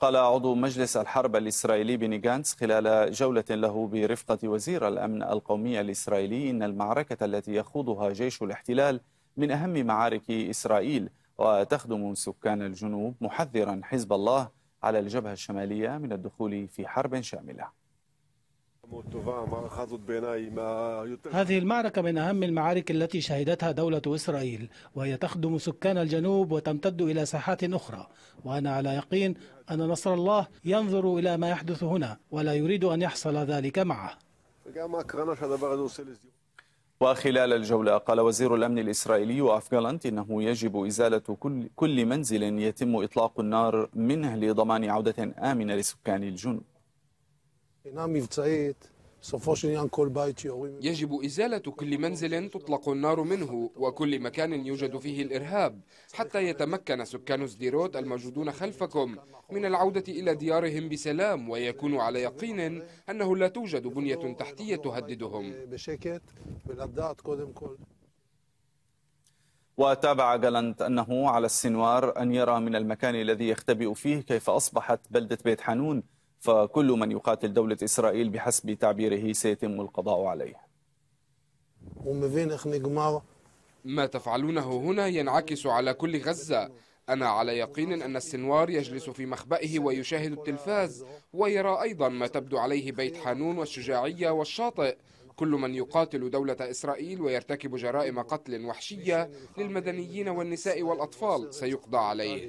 قال عضو مجلس الحرب الإسرائيلي بني جانس خلال جولة له برفقة وزير الأمن القومي الإسرائيلي إن المعركة التي يخوضها جيش الاحتلال من أهم معارك إسرائيل وتخدم سكان الجنوب محذرا حزب الله على الجبهة الشمالية من الدخول في حرب شاملة هذه المعركة من أهم المعارك التي شهدتها دولة إسرائيل وهي تخدم سكان الجنوب وتمتد إلى ساحات أخرى وأنا على يقين أن نصر الله ينظر إلى ما يحدث هنا ولا يريد أن يحصل ذلك معه وخلال الجولة قال وزير الأمن الإسرائيلي أفغالانت أنه يجب إزالة كل, كل منزل يتم إطلاق النار منه لضمان عودة آمنة لسكان الجنوب يجب إزالة كل منزل تطلق النار منه وكل مكان يوجد فيه الإرهاب حتى يتمكن سكان سديروت الموجودون خلفكم من العودة إلى ديارهم بسلام ويكونوا على يقين أنه لا توجد بنية تحتية تهددهم وتابع جالنت أنه على السنوار أن يرى من المكان الذي يختبئ فيه كيف أصبحت بلدة بيت حانون فكل من يقاتل دولة إسرائيل بحسب تعبيره سيتم القضاء عليه ما تفعلونه هنا ينعكس على كل غزة أنا على يقين أن السنوار يجلس في مخبئه ويشاهد التلفاز ويرى أيضا ما تبدو عليه بيت حانون والشجاعية والشاطئ كل من يقاتل دولة إسرائيل ويرتكب جرائم قتل وحشية للمدنيين والنساء والأطفال سيقضى عليه